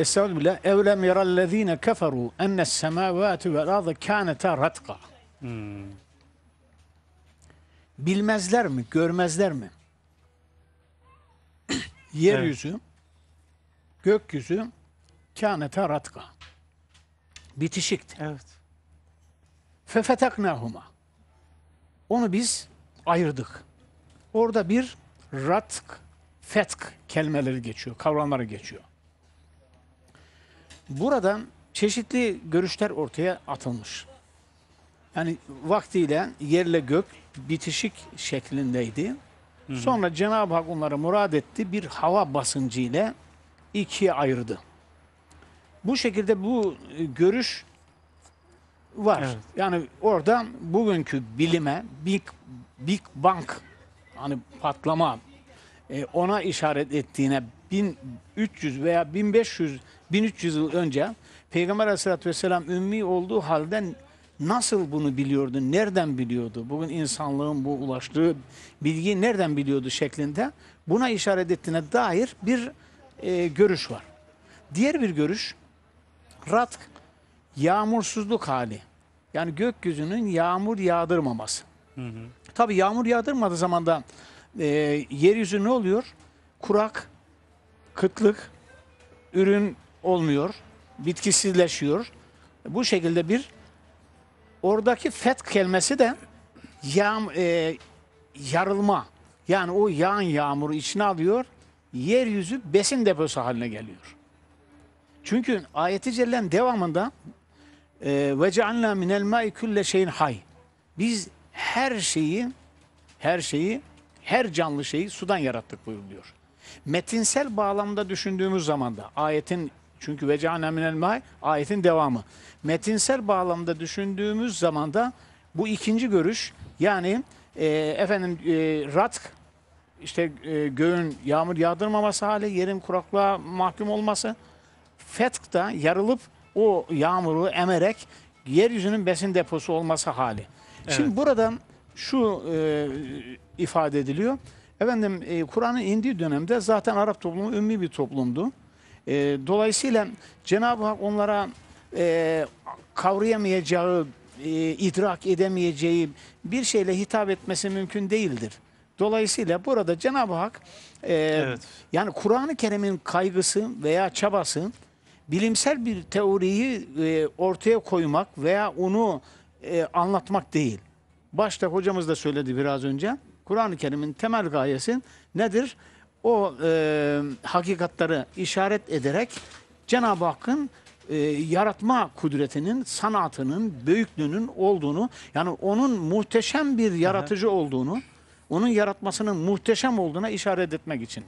Estaizu billah. Evlem yerellezine keferu ennes semavati vel ardı kânete ratka. Hmm. Bilmezler mi? Görmezler mi? Yeryüzü, gökyüzü kânete ratka. Bitişikti. Evet. Fefetaknahuma. Onu biz ayırdık. Orada bir ratk, fetk kelimeleri geçiyor, kavramları geçiyor. Buradan çeşitli görüşler ortaya atılmış. Yani vaktiyle yerle gök bitişik şeklindeydi. Hı hı. Sonra Cenab-ı Hak onları murad etti. Bir hava basıncı ile ikiye ayırdı. Bu şekilde bu e, görüş var. Evet. Yani orada bugünkü bilime Big, Big Bang hani patlama e, ona işaret ettiğine 1300 veya 1500 1300 yıl önce Peygamber Aleyhisselatü Vesselam ümmi olduğu halde nasıl bunu biliyordu, nereden biliyordu, bugün insanlığın bu ulaştığı bilgi nereden biliyordu şeklinde buna işaret ettiğine dair bir e, görüş var. Diğer bir görüş, ratk, yağmursuzluk hali. Yani gökyüzünün yağmur yağdırmaması. Hı hı. Tabii yağmur yağdırmadığı zaman da e, yeryüzü ne oluyor? Kurak, kıtlık, ürün olmuyor, bitkisizleşiyor. Bu şekilde bir oradaki fet kelimesi de yağ, e, yarılma. Yani o yağan yağmuru içine alıyor, yeryüzü besin deposu haline geliyor. Çünkü ayeti cellen devamında e, ve cealna minel ma'i külle şeyin hay. Biz her şeyi her şeyi her canlı şeyi sudan yarattık buyuruluyor. Metinsel bağlamda düşündüğümüz zaman da ayetin çünkü ve cehennem minel may ayetin devamı. Metinsel bağlamda düşündüğümüz zaman da bu ikinci görüş yani e, efendim e, ratk işte e, göğün yağmur yağdırmaması hali, yerin kuraklığa mahkum olması, fetk da yarılıp o yağmuru emerek yeryüzünün besin deposu olması hali. Evet. Şimdi buradan şu e, ifade ediliyor. Efendim e, Kur'an'ın indiği dönemde zaten Arap toplumu ümmi bir toplumdu. E, dolayısıyla Cenab-ı Hak onlara e, kavrayamayacağı, e, idrak edemeyeceği bir şeyle hitap etmesi mümkün değildir. Dolayısıyla burada Cenab-ı Hak e, evet. yani Kur'an-ı Kerim'in kaygısı veya çabası bilimsel bir teoriyi e, ortaya koymak veya onu e, anlatmak değil başta hocamız da söyledi biraz önce. Kur'an-ı Kerim'in temel gayesi nedir? O e, hakikatları işaret ederek Cenab-ı Hakk'ın e, yaratma kudretinin, sanatının, büyüklüğünün olduğunu, yani onun muhteşem bir yaratıcı olduğunu, onun yaratmasının muhteşem olduğuna işaret etmek için.